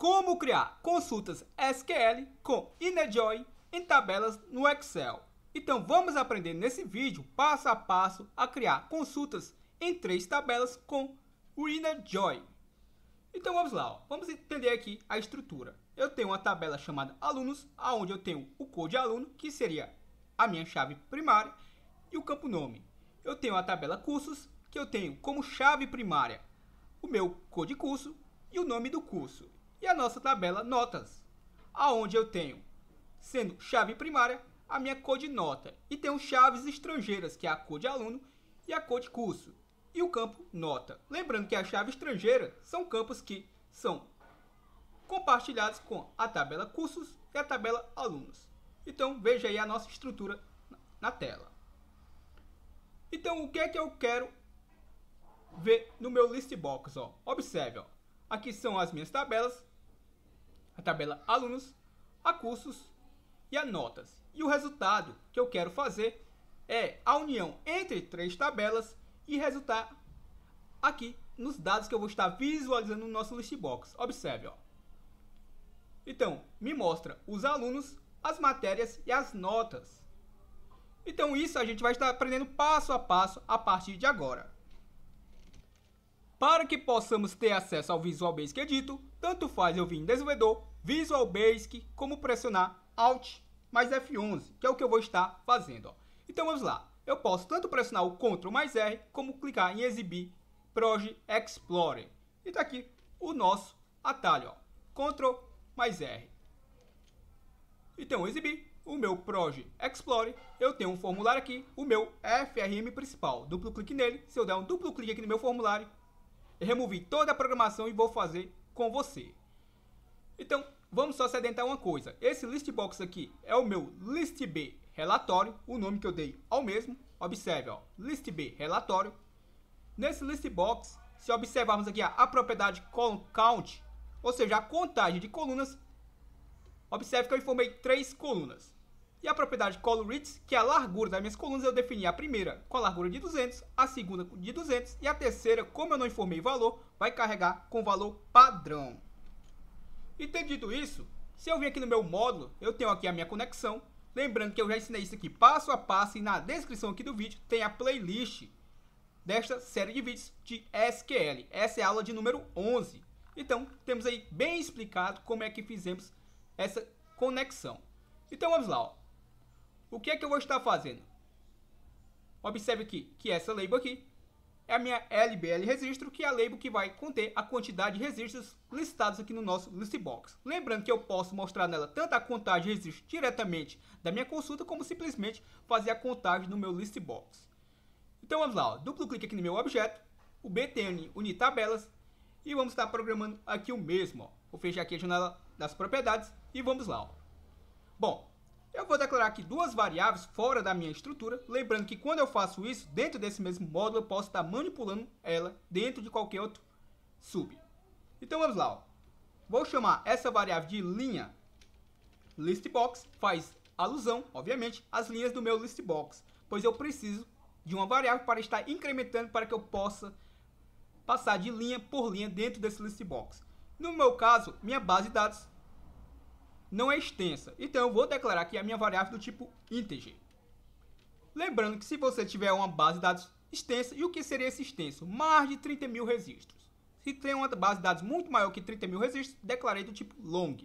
Como criar consultas SQL com InnoJoy em tabelas no Excel. Então vamos aprender nesse vídeo, passo a passo, a criar consultas em três tabelas com o InnoJoy. Então vamos lá, ó. vamos entender aqui a estrutura. Eu tenho uma tabela chamada alunos, onde eu tenho o code aluno, que seria a minha chave primária, e o campo nome. Eu tenho a tabela cursos, que eu tenho como chave primária o meu code curso e o nome do curso e a nossa tabela notas, aonde eu tenho, sendo chave primária, a minha cor de nota e tenho chaves estrangeiras, que é a cor de aluno e a cor de curso, e o campo nota. Lembrando que a chave estrangeira são campos que são compartilhados com a tabela cursos e a tabela alunos. Então veja aí a nossa estrutura na tela. Então o que é que eu quero ver no meu list box? Ó? Observe, ó. aqui são as minhas tabelas a tabela alunos, a cursos e a notas. E o resultado que eu quero fazer é a união entre três tabelas e resultar aqui nos dados que eu vou estar visualizando no nosso listbox. Observe, ó. Então, me mostra os alunos, as matérias e as notas. Então, isso a gente vai estar aprendendo passo a passo a partir de agora. Para que possamos ter acesso ao Visual Basic Edito, é tanto faz eu vir em desenvolvedor, Visual Basic, como pressionar Alt mais F11, que é o que eu vou estar fazendo. Ó. Então vamos lá, eu posso tanto pressionar o Ctrl mais R, como clicar em Exibir Proje Explorer. E está aqui o nosso atalho, ó. Ctrl mais R. Então Exibir, o meu Proje Explore, eu tenho um formulário aqui, o meu FRM principal. Duplo clique nele, se eu der um duplo clique aqui no meu formulário, removi toda a programação e vou fazer com você. Então, vamos só sedentar uma coisa. Esse listbox aqui é o meu listb relatório, o nome que eu dei ao mesmo. Observe, ó, listb relatório. Nesse listbox, se observarmos aqui a, a propriedade column count, ou seja, a contagem de colunas, observe que eu informei três colunas. E a propriedade Coleridge, que é a largura das minhas colunas, eu defini a primeira com a largura de 200, a segunda de 200 e a terceira, como eu não informei o valor, vai carregar com o valor padrão. E tendo dito isso, se eu vir aqui no meu módulo, eu tenho aqui a minha conexão. Lembrando que eu já ensinei isso aqui passo a passo e na descrição aqui do vídeo tem a playlist desta série de vídeos de SQL. Essa é a aula de número 11. Então, temos aí bem explicado como é que fizemos essa conexão. Então, vamos lá. Ó. O que é que eu vou estar fazendo? Observe aqui que essa label aqui é a minha LBL registro, que é a label que vai conter a quantidade de registros listados aqui no nosso listbox. Lembrando que eu posso mostrar nela tanto a contagem de registros diretamente da minha consulta, como simplesmente fazer a contagem no meu listbox. Então vamos lá, ó. duplo clique aqui no meu objeto, o btn unir tabelas, e vamos estar programando aqui o mesmo. Ó. Vou fechar aqui a janela das propriedades e vamos lá. Ó. Bom, eu vou declarar aqui duas variáveis fora da minha estrutura, lembrando que quando eu faço isso, dentro desse mesmo módulo, eu posso estar manipulando ela dentro de qualquer outro sub. Então vamos lá, ó. vou chamar essa variável de linha listbox, faz alusão, obviamente, às linhas do meu listbox, pois eu preciso de uma variável para estar incrementando para que eu possa passar de linha por linha dentro desse listbox. No meu caso, minha base de dados não é extensa, então eu vou declarar aqui a minha variável do tipo integer. Lembrando que se você tiver uma base de dados extensa, e o que seria esse extenso? Mais de 30 mil registros. Se tem uma base de dados muito maior que 30 mil registros, declarei do tipo long.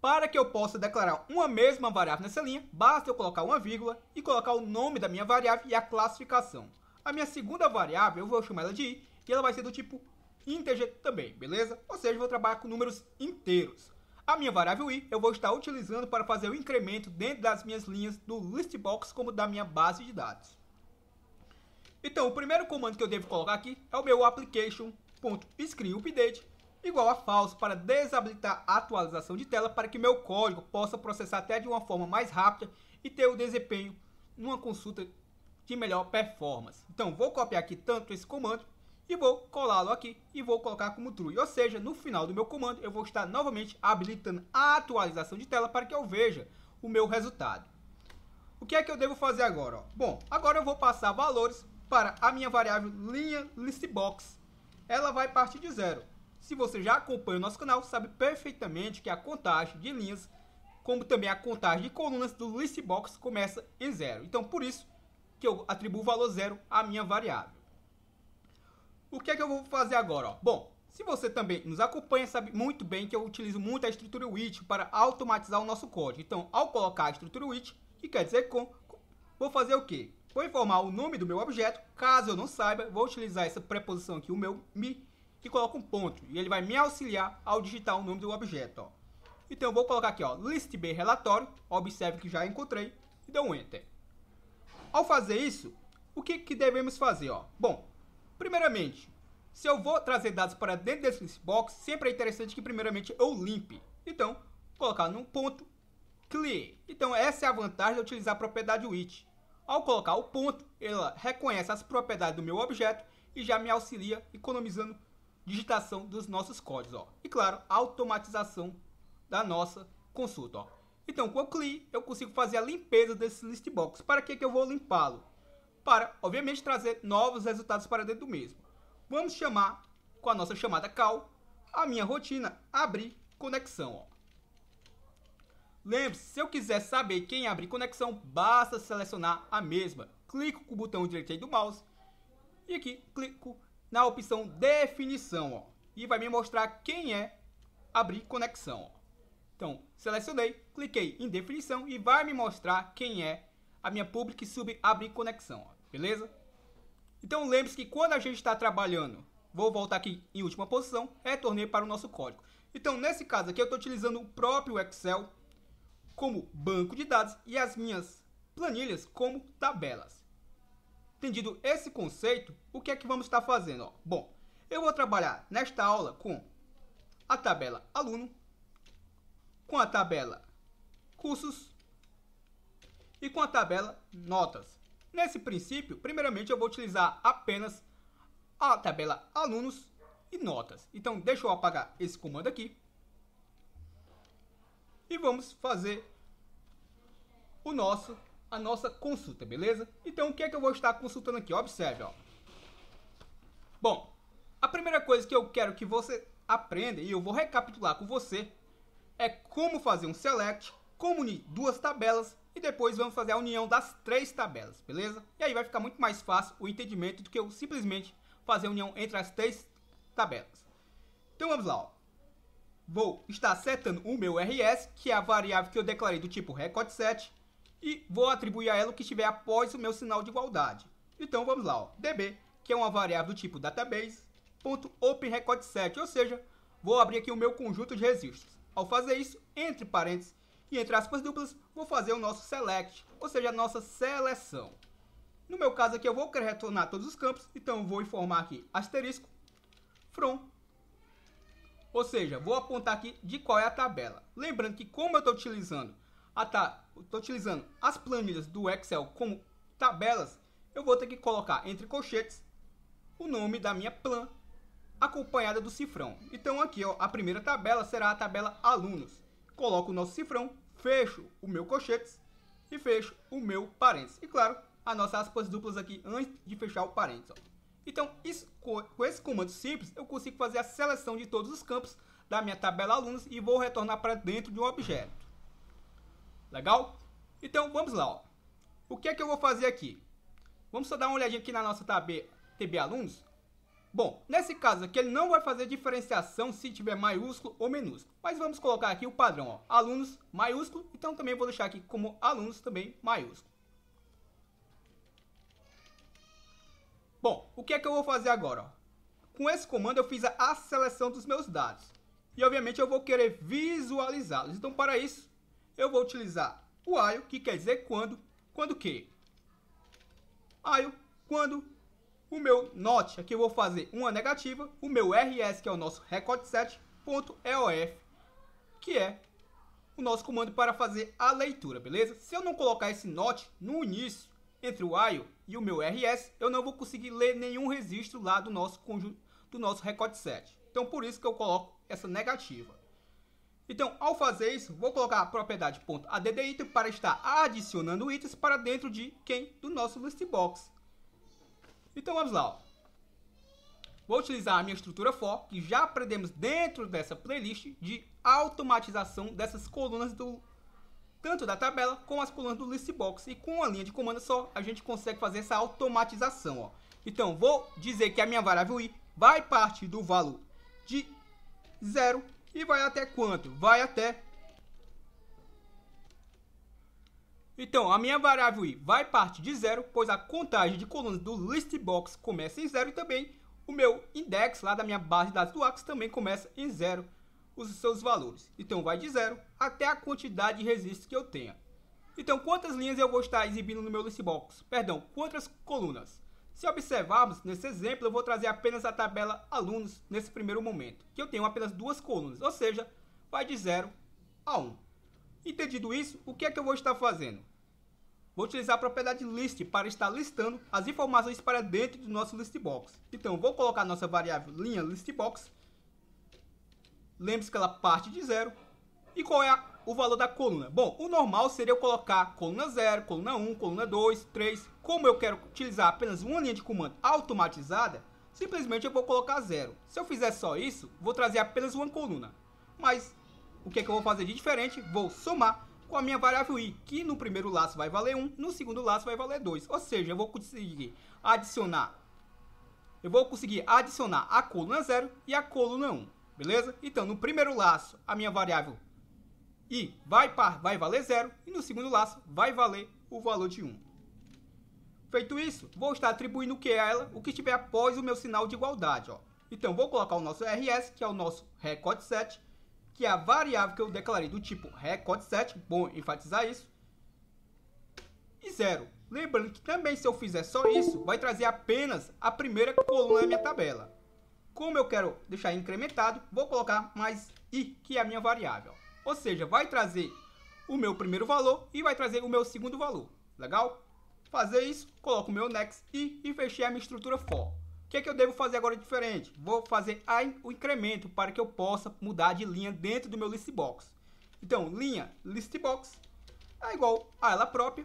Para que eu possa declarar uma mesma variável nessa linha, basta eu colocar uma vírgula e colocar o nome da minha variável e a classificação. A minha segunda variável, eu vou chamar ela de i, que ela vai ser do tipo integer também, beleza? Ou seja, eu vou trabalhar com números inteiros. A minha variável i eu vou estar utilizando para fazer o incremento dentro das minhas linhas do listbox como da minha base de dados. Então, o primeiro comando que eu devo colocar aqui é o meu application.screenUpdate igual a falso para desabilitar a atualização de tela para que meu código possa processar até de uma forma mais rápida e ter o desempenho numa consulta de melhor performance. Então, vou copiar aqui tanto esse comando e vou colá-lo aqui e vou colocar como true. Ou seja, no final do meu comando, eu vou estar novamente habilitando a atualização de tela para que eu veja o meu resultado. O que é que eu devo fazer agora? Ó? Bom, agora eu vou passar valores para a minha variável linha listbox. Ela vai partir de zero. Se você já acompanha o nosso canal, sabe perfeitamente que a contagem de linhas, como também a contagem de colunas do listbox começa em zero. Então, por isso que eu atribuo o valor zero à minha variável. O que é que eu vou fazer agora? Ó? Bom, se você também nos acompanha, sabe muito bem que eu utilizo muito a estrutura which para automatizar o nosso código. Então, ao colocar a estrutura which, que quer dizer com, vou fazer o quê? Vou informar o nome do meu objeto, caso eu não saiba, vou utilizar essa preposição aqui, o meu me, que coloca um ponto, e ele vai me auxiliar ao digitar o nome do objeto. Ó. Então, eu vou colocar aqui, ó, list b relatório, observe que já encontrei, e dou um enter. Ao fazer isso, o que, que devemos fazer? Ó? Bom, Primeiramente, se eu vou trazer dados para dentro desse listbox, sempre é interessante que primeiramente eu limpe. Então, colocar num ponto, clear. Então essa é a vantagem de utilizar a propriedade which. Ao colocar o ponto, ela reconhece as propriedades do meu objeto e já me auxilia economizando digitação dos nossos códigos, ó. E claro, automatização da nossa consulta, ó. Então, com o CLI, eu consigo fazer a limpeza desse listbox. Para que, que eu vou limpá-lo? para, obviamente, trazer novos resultados para dentro do mesmo. Vamos chamar, com a nossa chamada cal, a minha rotina abrir conexão. Lembre-se, se eu quiser saber quem abrir conexão, basta selecionar a mesma. Clico com o botão direito aí do mouse e aqui clico na opção definição ó, e vai me mostrar quem é abrir conexão. Ó. Então, selecionei, cliquei em definição e vai me mostrar quem é a minha public sub abrir conexão, ó, beleza? Então lembre-se que quando a gente está trabalhando, vou voltar aqui em última posição, retornei para o nosso código. Então nesse caso aqui eu estou utilizando o próprio Excel como banco de dados e as minhas planilhas como tabelas. Entendido esse conceito, o que é que vamos estar tá fazendo? Ó? Bom, eu vou trabalhar nesta aula com a tabela aluno, com a tabela cursos e com a tabela notas. Nesse princípio, primeiramente eu vou utilizar apenas a tabela alunos e notas. Então, deixa eu apagar esse comando aqui. E vamos fazer o nosso, a nossa consulta, beleza? Então, o que é que eu vou estar consultando aqui? Observe, ó. Bom, a primeira coisa que eu quero que você aprenda, e eu vou recapitular com você, é como fazer um select como unir duas tabelas e depois vamos fazer a união das três tabelas, beleza? E aí vai ficar muito mais fácil o entendimento do que eu simplesmente fazer a união entre as três tabelas. Então vamos lá, ó. Vou estar setando o meu RS, que é a variável que eu declarei do tipo record set, e vou atribuir a ela o que estiver após o meu sinal de igualdade. Então vamos lá, ó. db, que é uma variável do tipo database, ponto open record set, ou seja, vou abrir aqui o meu conjunto de registros. Ao fazer isso, entre parênteses, e entre aspas duplas vou fazer o nosso select, ou seja, a nossa seleção. No meu caso aqui eu vou querer retornar todos os campos, então vou informar aqui asterisco from. Ou seja, vou apontar aqui de qual é a tabela. Lembrando que como eu estou utilizando, ta... utilizando as planilhas do Excel como tabelas, eu vou ter que colocar entre colchetes o nome da minha plan acompanhada do cifrão. Então aqui ó, a primeira tabela será a tabela alunos coloco o nosso cifrão, fecho o meu colchetes e fecho o meu parênteses. E claro, as nossas aspas duplas aqui antes de fechar o parênteses. Ó. Então, isso, com esse comando simples, eu consigo fazer a seleção de todos os campos da minha tabela alunos e vou retornar para dentro de um objeto. Legal? Então, vamos lá. Ó. O que é que eu vou fazer aqui? Vamos só dar uma olhadinha aqui na nossa tab, TB Alunos. Bom, nesse caso aqui ele não vai fazer diferenciação se tiver maiúsculo ou minúsculo, mas vamos colocar aqui o padrão, ó, alunos maiúsculo, então também vou deixar aqui como alunos também maiúsculo. Bom, o que é que eu vou fazer agora? Ó? Com esse comando eu fiz a seleção dos meus dados e obviamente eu vou querer visualizá-los, então para isso eu vou utilizar o while, que quer dizer quando, quando que? while, quando o meu NOT, aqui eu vou fazer uma negativa, o meu RS, que é o nosso record set ponto EOF, que é o nosso comando para fazer a leitura, beleza? Se eu não colocar esse NOT no início, entre o IO e o meu RS, eu não vou conseguir ler nenhum registro lá do nosso, conjunto do nosso record set Então, por isso que eu coloco essa negativa. Então, ao fazer isso, vou colocar a propriedade .addItem para estar adicionando itens para dentro de quem? Do nosso listbox. Então vamos lá. Ó. Vou utilizar a minha estrutura for, que já aprendemos dentro dessa playlist de automatização dessas colunas do tanto da tabela como as colunas do listbox. E com uma linha de comando só, a gente consegue fazer essa automatização. Ó. Então, vou dizer que a minha variável i vai partir do valor de zero e vai até quanto? Vai até Então, a minha variável i vai partir de zero, pois a contagem de colunas do listbox começa em zero e também o meu index lá da minha base de dados do Axis também começa em zero os seus valores. Então, vai de zero até a quantidade de registros que eu tenha. Então, quantas linhas eu vou estar exibindo no meu listbox? Perdão, quantas colunas? Se observarmos, nesse exemplo, eu vou trazer apenas a tabela alunos nesse primeiro momento, que eu tenho apenas duas colunas, ou seja, vai de zero a Um. Entendido isso, o que é que eu vou estar fazendo? Vou utilizar a propriedade list para estar listando as informações para dentro do nosso listbox. Então vou colocar nossa variável linha listbox. Lembre-se que ela parte de zero. E qual é a, o valor da coluna? Bom, o normal seria eu colocar coluna 0, coluna 1, um, coluna 2, 3. Como eu quero utilizar apenas uma linha de comando automatizada, simplesmente eu vou colocar zero. Se eu fizer só isso, vou trazer apenas uma coluna. Mas o que, é que eu vou fazer de diferente? Vou somar com a minha variável i, que no primeiro laço vai valer 1, no segundo laço vai valer 2. Ou seja, eu vou conseguir adicionar eu vou conseguir adicionar a coluna 0 e a coluna 1, um, beleza? Então, no primeiro laço, a minha variável i vai, par, vai valer 0 e no segundo laço vai valer o valor de 1. Um. Feito isso, vou estar atribuindo o que a ela, o que estiver após o meu sinal de igualdade. Ó. Então, vou colocar o nosso RS, que é o nosso record set, que é a variável que eu declarei do tipo record set, bom enfatizar isso, e zero. Lembrando que também se eu fizer só isso, vai trazer apenas a primeira coluna da minha tabela. Como eu quero deixar incrementado, vou colocar mais i, que é a minha variável. Ou seja, vai trazer o meu primeiro valor e vai trazer o meu segundo valor. Legal? Fazer isso, coloco o meu next i e fechei a minha estrutura for que é que eu devo fazer agora diferente? Vou fazer a, o incremento para que eu possa mudar de linha dentro do meu list box. Então, linha list box é igual a ela própria,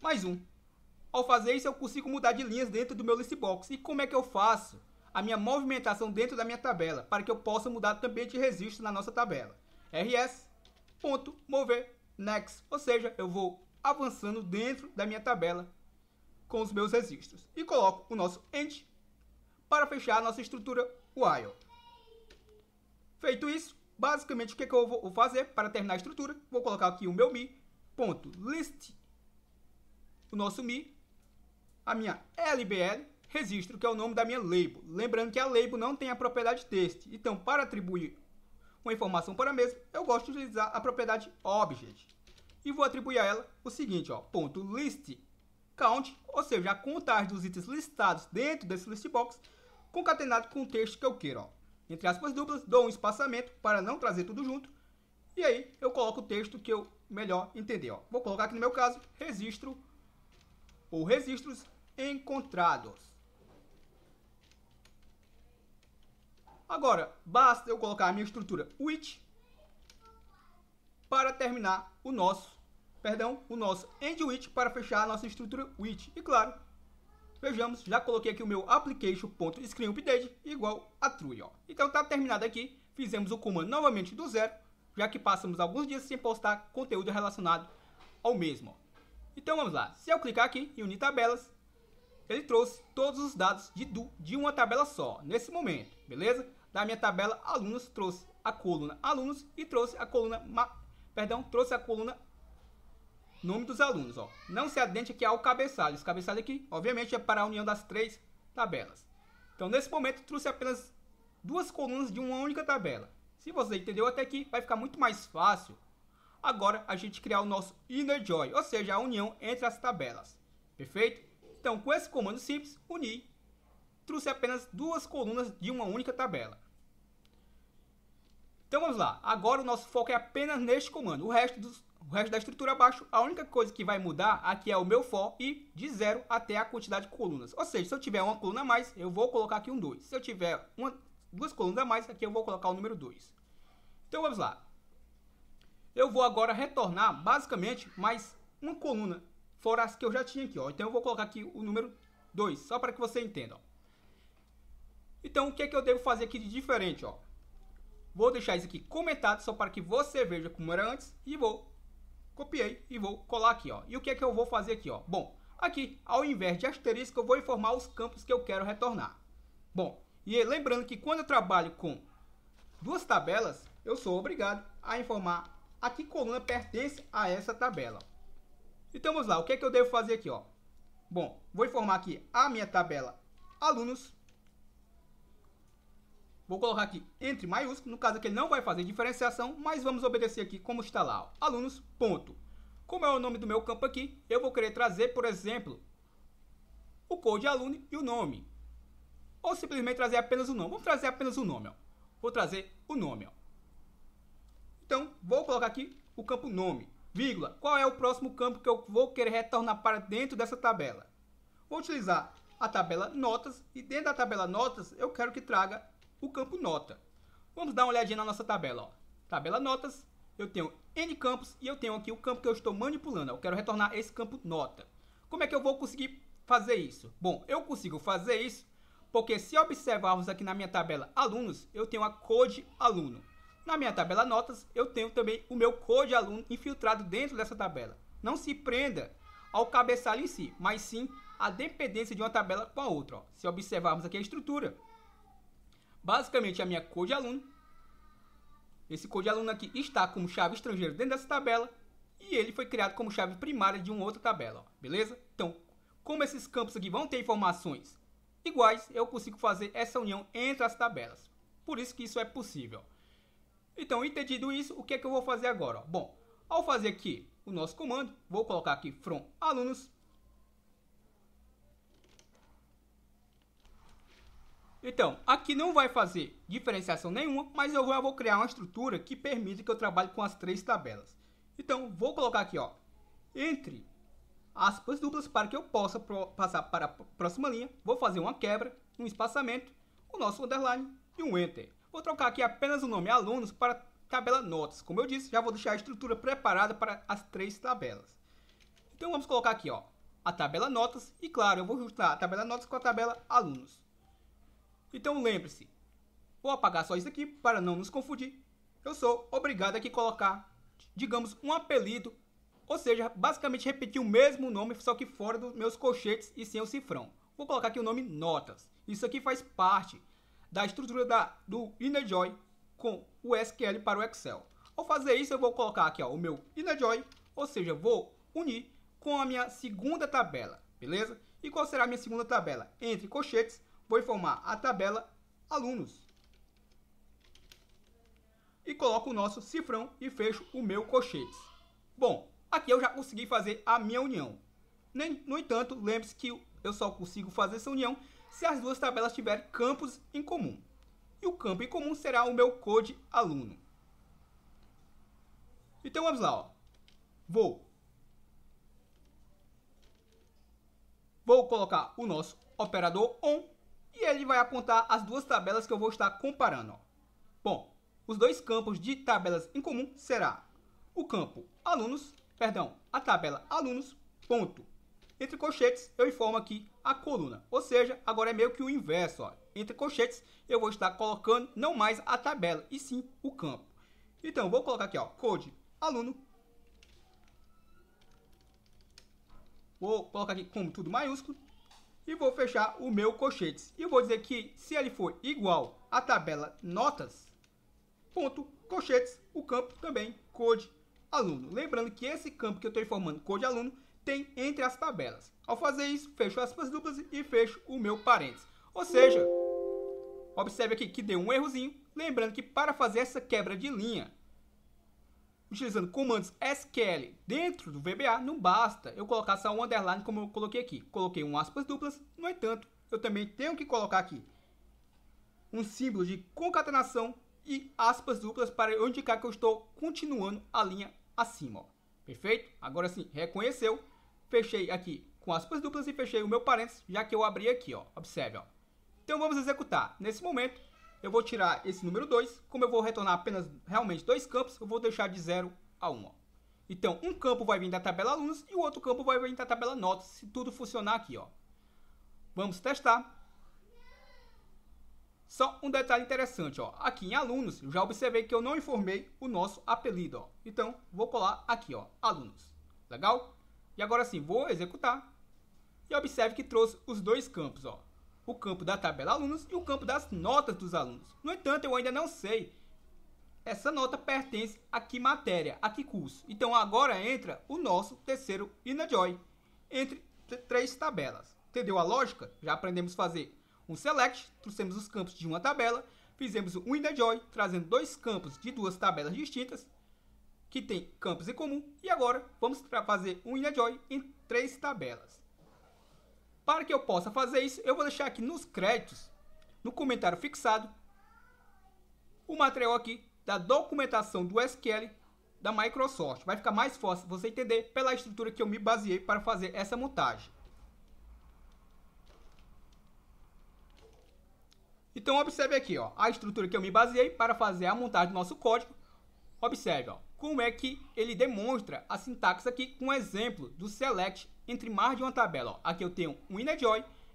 mais um. Ao fazer isso, eu consigo mudar de linhas dentro do meu list box. E como é que eu faço a minha movimentação dentro da minha tabela, para que eu possa mudar também de registro na nossa tabela? rs.mover next, ou seja, eu vou avançando dentro da minha tabela com os meus registros e coloco o nosso end para fechar a nossa estrutura while. Feito isso, basicamente o que, é que eu vou fazer para terminar a estrutura? Vou colocar aqui o meu mi.list, o nosso mi, a minha lbl, registro, que é o nome da minha label. Lembrando que a label não tem a propriedade text, então para atribuir uma informação para a mesma, eu gosto de utilizar a propriedade object. E vou atribuir a ela o seguinte, ó, ponto list count, ou seja, a contagem dos itens listados dentro desse list box, concatenado com o texto que eu quero. Ó. Entre aspas duplas, dou um espaçamento para não trazer tudo junto, e aí eu coloco o texto que eu melhor entender. Ó. Vou colocar aqui no meu caso, registro ou registros encontrados. Agora, basta eu colocar a minha estrutura which para terminar o nosso perdão, o nosso end para fechar a nossa estrutura widget. E claro, vejamos, já coloquei aqui o meu application.screenUpdate igual a true. Ó. Então está terminado aqui, fizemos o comando novamente do zero, já que passamos alguns dias sem postar conteúdo relacionado ao mesmo. Ó. Então vamos lá, se eu clicar aqui em unir tabelas, ele trouxe todos os dados de, do, de uma tabela só, nesse momento, beleza? Da minha tabela alunos trouxe a coluna alunos e trouxe a coluna, ma, perdão, trouxe a coluna Nome dos alunos, ó. Não se adentre aqui ao cabeçalho. Esse cabeçalho aqui, obviamente, é para a união das três tabelas. Então, nesse momento, trouxe apenas duas colunas de uma única tabela. Se você entendeu até aqui, vai ficar muito mais fácil. Agora, a gente criar o nosso inner join, ou seja, a união entre as tabelas. Perfeito? Então, com esse comando simples, unir, trouxe apenas duas colunas de uma única tabela. Então vamos lá, agora o nosso foco é apenas neste comando, o resto dos, o resto da estrutura abaixo, a única coisa que vai mudar aqui é o meu for e de zero até a quantidade de colunas. Ou seja, se eu tiver uma coluna a mais, eu vou colocar aqui um 2. Se eu tiver uma, duas colunas a mais, aqui eu vou colocar o número 2. Então vamos lá. Eu vou agora retornar basicamente mais uma coluna, fora as que eu já tinha aqui. Ó. Então eu vou colocar aqui o número 2, só para que você entenda. Ó. Então o que, é que eu devo fazer aqui de diferente? Ó? Vou deixar isso aqui comentado só para que você veja como era antes e vou copiei e vou colar aqui, ó. E o que é que eu vou fazer aqui, ó? Bom, aqui, ao invés de asterisco, eu vou informar os campos que eu quero retornar. Bom, e lembrando que quando eu trabalho com duas tabelas, eu sou obrigado a informar a que coluna pertence a essa tabela. Então vamos lá, o que é que eu devo fazer aqui, ó? Bom, vou informar aqui a minha tabela alunos Vou colocar aqui entre maiúsculo, no caso aqui ele não vai fazer diferenciação, mas vamos obedecer aqui como está lá. Ó. Alunos, ponto. Como é o nome do meu campo aqui, eu vou querer trazer, por exemplo, o code aluno e o nome. Ou simplesmente trazer apenas o nome. Vamos trazer apenas o nome. Ó. Vou trazer o nome. Ó. Então, vou colocar aqui o campo nome, vírgula. Qual é o próximo campo que eu vou querer retornar para dentro dessa tabela? Vou utilizar a tabela notas e dentro da tabela notas eu quero que traga o campo nota. Vamos dar uma olhadinha na nossa tabela. Ó. Tabela notas, eu tenho N campos e eu tenho aqui o campo que eu estou manipulando. Eu quero retornar esse campo nota. Como é que eu vou conseguir fazer isso? Bom, eu consigo fazer isso porque se observarmos aqui na minha tabela alunos, eu tenho a code aluno. Na minha tabela notas, eu tenho também o meu code aluno infiltrado dentro dessa tabela. Não se prenda ao cabeçalho em si, mas sim a dependência de uma tabela com a outra. Ó. Se observarmos aqui a estrutura, basicamente a minha cor de aluno. Esse cor de aluno aqui está como chave estrangeira dentro dessa tabela e ele foi criado como chave primária de uma outra tabela, ó, beleza? Então, como esses campos aqui vão ter informações iguais, eu consigo fazer essa união entre as tabelas. Por isso que isso é possível. Então, entendido isso, o que é que eu vou fazer agora? Ó? Bom, ao fazer aqui o nosso comando, vou colocar aqui from alunos Então, aqui não vai fazer diferenciação nenhuma, mas eu já vou criar uma estrutura que permita que eu trabalhe com as três tabelas. Então, vou colocar aqui, ó, entre aspas duplas para que eu possa passar para a próxima linha. Vou fazer uma quebra, um espaçamento, o nosso underline e um enter. Vou trocar aqui apenas o nome alunos para tabela notas. Como eu disse, já vou deixar a estrutura preparada para as três tabelas. Então vamos colocar aqui, ó, a tabela notas e claro, eu vou juntar a tabela notas com a tabela alunos. Então lembre-se, vou apagar só isso aqui para não nos confundir. Eu sou obrigado aqui a colocar, digamos, um apelido, ou seja, basicamente repetir o mesmo nome, só que fora dos meus colchetes e sem o cifrão. Vou colocar aqui o nome Notas. Isso aqui faz parte da estrutura da, do InnerJoy com o SQL para o Excel. Ao fazer isso, eu vou colocar aqui ó, o meu InnerJoy, ou seja, vou unir com a minha segunda tabela, beleza? E qual será a minha segunda tabela? Entre colchetes, vou informar a tabela alunos. E coloco o nosso cifrão e fecho o meu colchetes Bom, aqui eu já consegui fazer a minha união. No entanto, lembre-se que eu só consigo fazer essa união se as duas tabelas tiverem campos em comum. E o campo em comum será o meu code aluno. Então vamos lá. Ó. Vou vou colocar o nosso operador on e ele vai apontar as duas tabelas que eu vou estar comparando. Ó. Bom, os dois campos de tabelas em comum será o campo alunos, perdão, a tabela alunos, ponto. Entre colchetes, eu informo aqui a coluna, ou seja, agora é meio que o inverso. Ó. Entre colchetes, eu vou estar colocando não mais a tabela, e sim o campo. Então, vou colocar aqui, ó, code aluno. Vou colocar aqui como tudo maiúsculo e vou fechar o meu colchetes. E eu vou dizer que se ele for igual à tabela notas, ponto, colchetes, o campo também, code aluno. Lembrando que esse campo que eu estou informando, code aluno, tem entre as tabelas. Ao fazer isso, fecho aspas duplas e fecho o meu parênteses. Ou seja, observe aqui que deu um errozinho. Lembrando que para fazer essa quebra de linha, utilizando comandos SQL dentro do VBA, não basta eu colocar só um underline como eu coloquei aqui. Coloquei um aspas duplas, no entanto, eu também tenho que colocar aqui um símbolo de concatenação e aspas duplas para eu indicar que eu estou continuando a linha acima. Ó. Perfeito? Agora sim, reconheceu. Fechei aqui com aspas duplas e fechei o meu parênteses, já que eu abri aqui. Ó. Observe. Ó. Então vamos executar. Nesse momento, eu vou tirar esse número 2. Como eu vou retornar apenas realmente dois campos, eu vou deixar de 0 a 1. Um, então, um campo vai vir da tabela alunos e o outro campo vai vir da tabela notas, se tudo funcionar aqui. Ó. Vamos testar. Só um detalhe interessante, ó. aqui em alunos, já observei que eu não informei o nosso apelido. Ó. Então, vou colar aqui, ó, alunos. Legal? E agora sim, vou executar. E observe que trouxe os dois campos. Ó o campo da tabela alunos e o campo das notas dos alunos. No entanto, eu ainda não sei. Essa nota pertence a que matéria, a que curso. Então agora entra o nosso terceiro INAJOY, entre três tabelas. Entendeu a lógica? Já aprendemos a fazer um select, trouxemos os campos de uma tabela, fizemos um INAJOY, trazendo dois campos de duas tabelas distintas, que tem campos em comum, e agora vamos fazer um INAJOY em três tabelas. Para que eu possa fazer isso, eu vou deixar aqui nos créditos, no comentário fixado, o material aqui da documentação do SQL da Microsoft. Vai ficar mais fácil você entender pela estrutura que eu me baseei para fazer essa montagem. Então observe aqui, ó, a estrutura que eu me baseei para fazer a montagem do nosso código. Observe, ó, como é que ele demonstra a sintaxe aqui com um exemplo do select entre mais de uma tabela. Ó. Aqui eu tenho um inner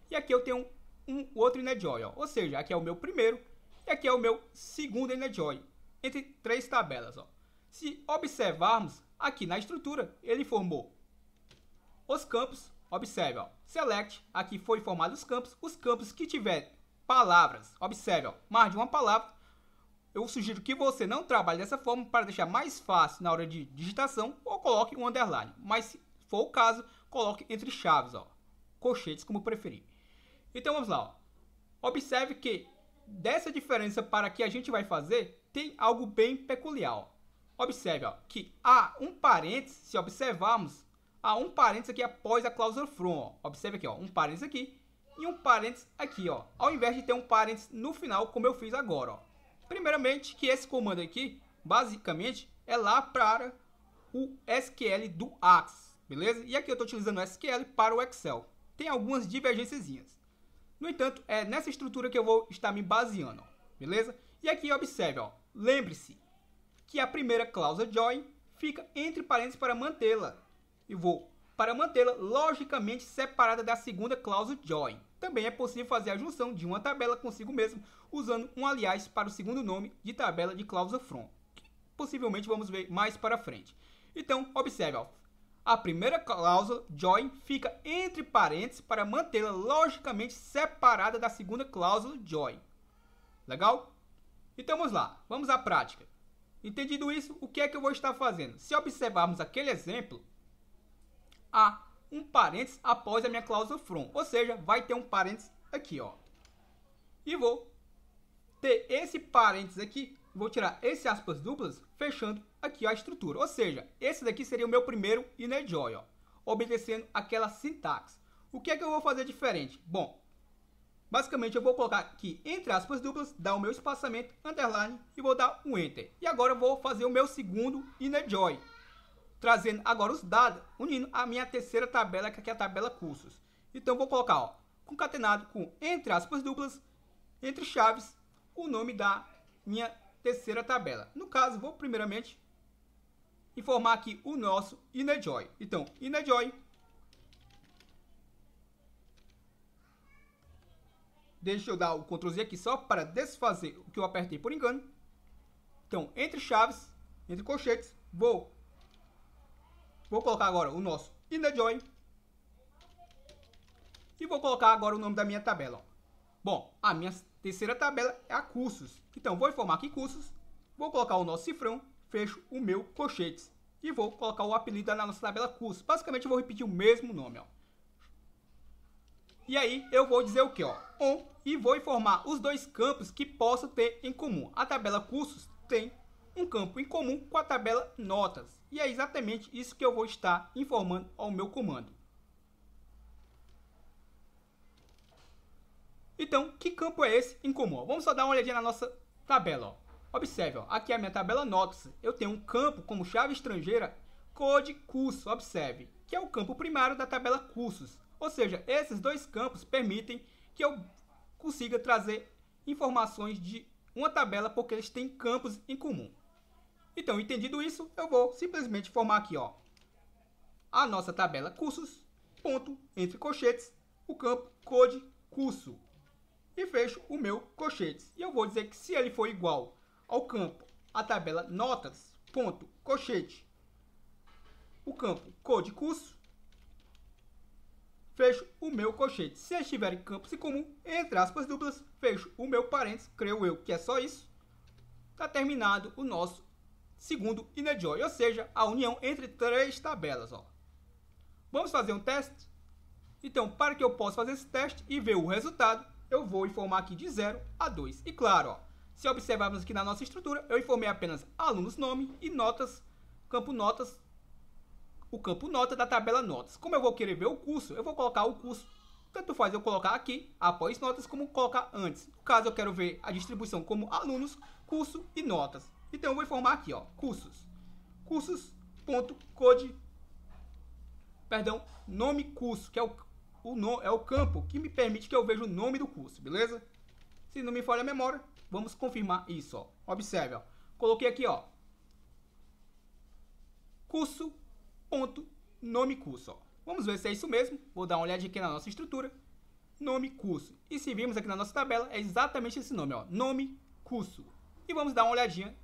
e aqui eu tenho um outro inner Ó. Ou seja, aqui é o meu primeiro e aqui é o meu segundo inner entre três tabelas. Ó. Se observarmos aqui na estrutura, ele formou os campos. Observe, ó, select, aqui foi formado os campos. Os campos que tiver palavras, observe, ó, mais de uma palavra, eu sugiro que você não trabalhe dessa forma para deixar mais fácil na hora de digitação ou coloque um underline. Mas se for o caso, coloque entre chaves, ó, colchetes como preferir. Então vamos lá. Ó. Observe que dessa diferença para que a gente vai fazer tem algo bem peculiar. Ó. Observe ó, que há um parênteses, se observarmos, há um parênteses aqui após a cláusula from. Observe aqui, ó, um parênteses aqui e um parênteses aqui, ó, ao invés de ter um parênteses no final, como eu fiz agora. Ó. Primeiramente, que esse comando aqui, basicamente, é lá para o SQL do Axe, beleza? E aqui eu estou utilizando o SQL para o Excel. Tem algumas divergências. No entanto, é nessa estrutura que eu vou estar me baseando, ó, beleza? E aqui observe, ó, lembre-se que a primeira cláusula join fica entre parênteses para mantê-la. E vou para mantê-la logicamente separada da segunda cláusula join. Também é possível fazer a junção de uma tabela consigo mesmo usando um aliás para o segundo nome de tabela de cláusula from, que possivelmente vamos ver mais para frente. Então, observe, ó, a primeira cláusula join fica entre parênteses para mantê-la logicamente separada da segunda cláusula join. Legal? Então vamos lá, vamos à prática. Entendido isso, o que é que eu vou estar fazendo? Se observarmos aquele exemplo, a um parênteses após a minha cláusula from. Ou seja, vai ter um parênteses aqui, ó. E vou ter esse parênteses aqui, vou tirar esse aspas duplas, fechando aqui a estrutura. Ou seja, esse daqui seria o meu primeiro inner join, ó, obedecendo aquela sintaxe. O que é que eu vou fazer diferente? Bom, basicamente eu vou colocar aqui entre aspas duplas, dar o meu espaçamento, underline e vou dar um enter. E agora eu vou fazer o meu segundo inner join, trazendo agora os dados, unindo a minha terceira tabela, que aqui é a tabela cursos. Então, vou colocar, ó, concatenado com entre aspas duplas, entre chaves, o nome da minha terceira tabela. No caso, vou primeiramente informar aqui o nosso InnerJoy. Então, InnerJoy Deixa eu dar o Ctrl Z aqui só para desfazer o que eu apertei por engano. Então, entre chaves, entre colchetes, vou Vou colocar agora o nosso in the join. E vou colocar agora o nome da minha tabela. Ó. Bom, a minha terceira tabela é a cursos. Então, vou informar aqui cursos. Vou colocar o nosso cifrão, fecho o meu colchetes. E vou colocar o apelido na nossa tabela cursos. Basicamente, eu vou repetir o mesmo nome. Ó. E aí, eu vou dizer o que? Ó, on e vou informar os dois campos que posso ter em comum. A tabela cursos tem um campo em comum com a tabela notas. E é exatamente isso que eu vou estar informando ao meu comando. Então, que campo é esse em comum? Vamos só dar uma olhadinha na nossa tabela. Ó. Observe, ó, aqui é a minha tabela Notice. Eu tenho um campo como chave estrangeira Code Curso, observe, que é o campo primário da tabela Cursos. Ou seja, esses dois campos permitem que eu consiga trazer informações de uma tabela porque eles têm campos em comum. Então, entendido isso, eu vou simplesmente formar aqui, ó, a nossa tabela cursos, ponto, entre colchetes, o campo code curso. E fecho o meu colchetes. E eu vou dizer que se ele for igual ao campo, a tabela notas, ponto, colchete, o campo code curso, fecho o meu colchete. Se estiver em campos em comum, entre aspas duplas, fecho o meu parênteses, creio eu que é só isso. Está terminado o nosso segundo INEJOI, é ou seja, a união entre três tabelas. Ó. Vamos fazer um teste? Então, para que eu possa fazer esse teste e ver o resultado, eu vou informar aqui de 0 a 2. E claro, ó, se observarmos aqui na nossa estrutura, eu informei apenas alunos nome e notas, campo notas, o campo nota da tabela notas. Como eu vou querer ver o curso, eu vou colocar o curso tanto faz eu colocar aqui, após notas, como colocar antes. No caso, eu quero ver a distribuição como alunos, curso e notas. Então eu vou informar aqui, ó, cursos. Cursos.code. Perdão, nome curso, que é o, o no, é o campo que me permite que eu veja o nome do curso, beleza? Se não me falha a memória, vamos confirmar isso, ó. Observe, ó. Coloquei aqui, ó. Curso ponto nome curso, ó. Vamos ver se é isso mesmo. Vou dar uma olhada aqui na nossa estrutura. Nome curso. E se vimos aqui na nossa tabela, é exatamente esse nome, ó. Nome curso. E vamos dar uma olhadinha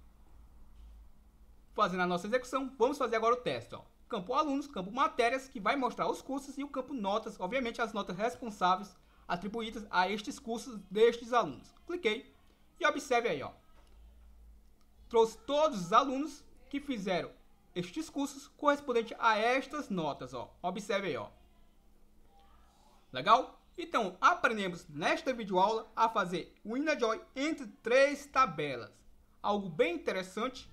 fazendo a nossa execução, vamos fazer agora o teste. Ó. Campo alunos, campo matérias, que vai mostrar os cursos, e o campo notas, obviamente as notas responsáveis atribuídas a estes cursos destes alunos. Cliquei e observe aí, ó. Trouxe todos os alunos que fizeram estes cursos correspondente a estas notas, ó. Observe aí, ó. Legal? Então, aprendemos nesta videoaula a fazer o InnoJoy entre três tabelas. Algo bem interessante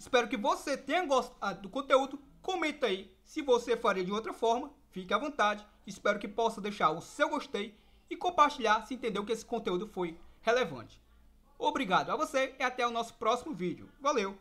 Espero que você tenha gostado do conteúdo. Comenta aí se você faria de outra forma. Fique à vontade. Espero que possa deixar o seu gostei e compartilhar se entendeu que esse conteúdo foi relevante. Obrigado a você e até o nosso próximo vídeo. Valeu!